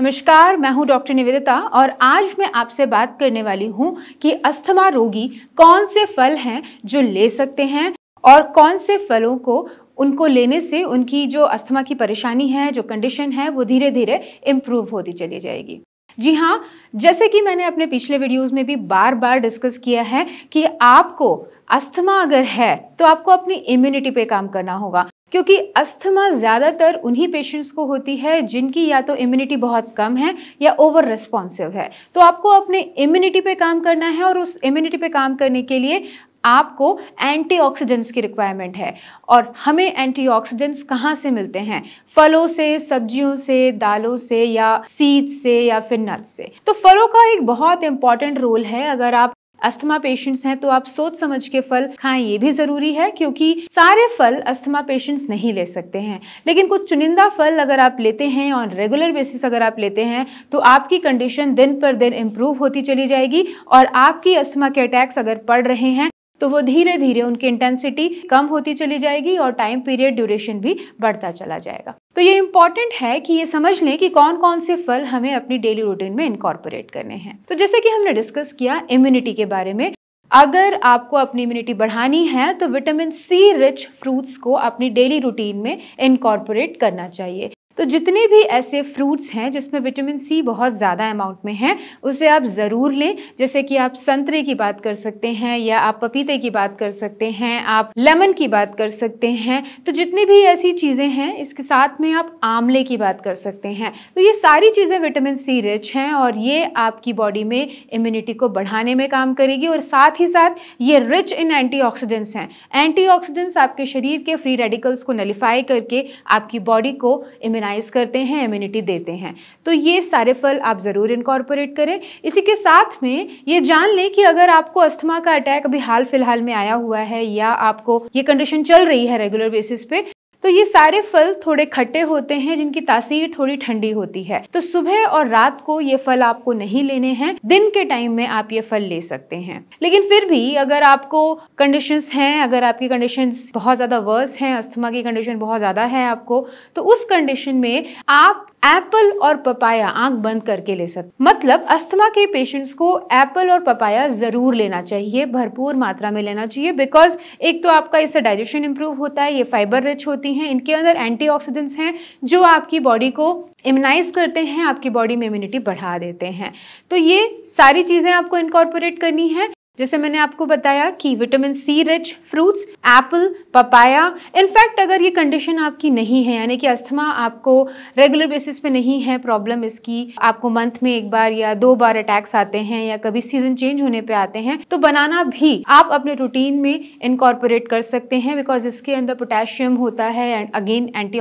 नमस्कार मैं हूं डॉक्टर निवेदिता और आज मैं आपसे बात करने वाली हूं कि अस्थमा रोगी कौन से फल हैं जो ले सकते हैं और कौन से फलों को उनको लेने से उनकी जो अस्थमा की परेशानी है जो कंडीशन है वो धीरे धीरे इम्प्रूव होती चली जाएगी जी हाँ जैसे कि मैंने अपने पिछले वीडियोस में भी बार बार डिस्कस किया है कि आपको अस्थमा अगर है तो आपको अपनी इम्यूनिटी पे काम करना होगा क्योंकि अस्थमा ज़्यादातर उन्हीं पेशेंट्स को होती है जिनकी या तो इम्यूनिटी बहुत कम है या ओवर रिस्पॉन्सिव है तो आपको अपने इम्यूनिटी पे काम करना है और उस इम्यूनिटी पे काम करने के लिए आपको एंटीऑक्सीडेंट्स की रिक्वायरमेंट है और हमें एंटीऑक्सीडेंट्स कहाँ से मिलते हैं फलों से सब्जियों से दालों से या सीड्स से या फिर नट्स से तो फलों का एक बहुत इंपॉर्टेंट रोल है अगर आप अस्थमा पेशेंट्स हैं तो आप सोच समझ के फल खाएं ये भी ज़रूरी है क्योंकि सारे फल अस्थमा पेशेंट्स नहीं ले सकते हैं लेकिन कुछ चुनिंदा फल अगर आप लेते हैं और रेगुलर बेसिस अगर आप लेते हैं तो आपकी कंडीशन दिन पर दिन इम्प्रूव होती चली जाएगी और आपकी अस्थमा के अटैक्स अगर पड़ रहे हैं तो वो धीरे धीरे उनकी इंटेंसिटी कम होती चली जाएगी और टाइम पीरियड ड्यूरेशन भी बढ़ता चला जाएगा तो ये इंपॉर्टेंट है कि ये समझ लें कि कौन कौन से फल हमें अपनी डेली रूटीन में इनकॉर्पोरेट करने हैं तो जैसे कि हमने डिस्कस किया इम्यूनिटी के बारे में अगर आपको अपनी इम्यूनिटी बढ़ानी है तो विटामिन सी रिच फ्रूट्स को अपनी डेली रूटीन में इनकॉर्पोरेट करना चाहिए तो जितने भी ऐसे फ्रूट्स हैं जिसमें विटामिन सी बहुत ज़्यादा अमाउंट में है उसे आप ज़रूर लें जैसे कि आप संतरे की बात कर सकते हैं या आप पपीते की बात कर सकते हैं आप लेमन की बात कर सकते हैं तो जितनी भी ऐसी चीज़ें हैं इसके साथ में आप आंवले की बात कर सकते हैं तो ये सारी चीज़ें विटामिन सी रिच हैं और ये आपकी बॉडी में इम्यूनिटी को बढ़ाने में काम करेगी और साथ ही साथ ये रिच इन ऑक्सीडेंट्स हैं ऑक्सीडेंट्स आपके शरीर के फ्री रेडिकल्स को नलीफाई करके आपकी बॉडी को इम्यूनाइ ऑर्गेनाइज करते हैं इम्यूनिटी देते हैं तो ये सारे फल आप ज़रूर इनकॉर्पोरेट करें इसी के साथ में ये जान लें कि अगर आपको अस्थमा का अटैक अभी हाल फिलहाल में आया हुआ है या आपको ये कंडीशन चल रही है रेगुलर बेसिस पे तो ये सारे फल थोड़े खट्टे होते हैं जिनकी तासीर थोड़ी ठंडी होती है तो सुबह और रात को ये फल आपको नहीं लेने हैं दिन के टाइम में आप ये फल ले सकते हैं लेकिन फिर भी अगर आपको कंडीशंस हैं अगर आपकी कंडीशंस बहुत ज़्यादा वर्स हैं अस्थमा की कंडीशन बहुत ज़्यादा है आपको तो उस कंडीशन में आप एप्पल और पपाया आंख बंद करके ले सकते मतलब अस्थमा के पेशेंट्स को एप्पल और पपाया ज़रूर लेना चाहिए भरपूर मात्रा में लेना चाहिए बिकॉज एक तो आपका इससे डाइजेशन इंप्रूव होता है ये फाइबर रिच होती हैं इनके अंदर एंटीऑक्सीडेंट्स हैं जो आपकी बॉडी को इम्यूनाइज करते हैं आपकी बॉडी में इम्यूनिटी बढ़ा देते हैं तो ये सारी चीज़ें आपको इनकॉर्पोरेट करनी है जैसे मैंने आपको बताया कि vitamin C rich fruits apple papaya in fact अगर ये कंडीशन आपकी नहीं है यानी कि अस्थमा आपको रेगुलर बेसिस पे नहीं है प्रॉब्लम इसकी आपको मंथ में एक बार या दो बार अटैक्स आते हैं या कभी सीजन चेंज होने पे आते हैं तो बनाना भी आप अपने रूटीन में इनकॉर्पोरेट कर सकते हैं बिकॉज इसके अंदर पोटेशियम होता है एंड अगेन एंटी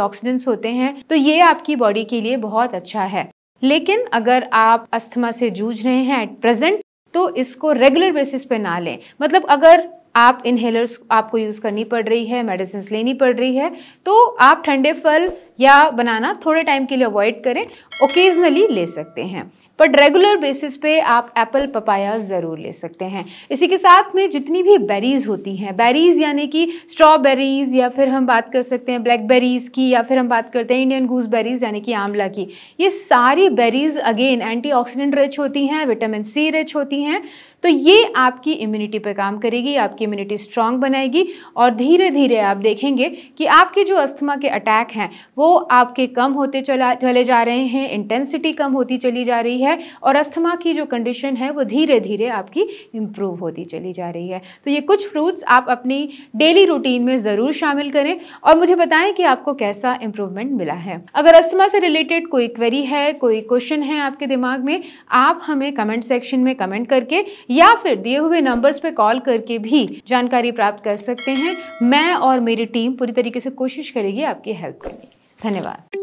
होते हैं तो ये आपकी बॉडी के लिए बहुत अच्छा है लेकिन अगर आप अस्थमा से जूझ रहे हैं एट प्रेजेंट तो इसको रेगुलर बेसिस पे ना लें मतलब अगर आप इनहेलर्स आपको यूज़ करनी पड़ रही है मेडिसिन लेनी पड़ रही है तो आप ठंडे फल या बनाना थोड़े टाइम के लिए अवॉइड करें ओकेजनली ले सकते हैं बट रेगुलर बेसिस पे आप एप्पल पपाया ज़रूर ले सकते हैं इसी के साथ में जितनी भी बेरीज़ होती हैं बेरीज़ यानी कि स्ट्रॉबेरीज़ या फिर हम बात कर सकते हैं ब्लैकबेरीज़ की या फिर हम बात करते हैं इंडियन गूसबेरीज़ यानी कि आंवला की ये सारी बेरीज़ अगेन एंटीऑक्सीडेंट रिच होती हैं विटामिन सी रिच होती हैं तो ये आपकी इम्यूनिटी पर काम करेगी आपकी इम्यूनिटी स्ट्रांग बनाएगी और धीरे धीरे आप देखेंगे कि आपके जो अस्थमा के अटैक हैं वो आपके कम होते चला चले जा रहे हैं इंटेंसिटी कम होती चली जा रही है और अस्थमा की जो कंडीशन है वो धीरे धीरे आपकी इम्प्रूव होती चली जा रही है तो ये कुछ फ्रूट्स आप अपनी डेली रूटीन में ज़रूर शामिल करें और मुझे बताएं कि आपको कैसा इम्प्रूवमेंट मिला है अगर अस्थमा से रिलेटेड कोई क्वेरी है कोई क्वेश्चन है आपके दिमाग में आप हमें कमेंट सेक्शन में कमेंट करके या फिर दिए हुए नंबर्स पर कॉल करके भी जानकारी प्राप्त कर सकते हैं मैं और मेरी टीम पूरी तरीके से कोशिश करेगी आपकी हेल्प करने की धन्यवाद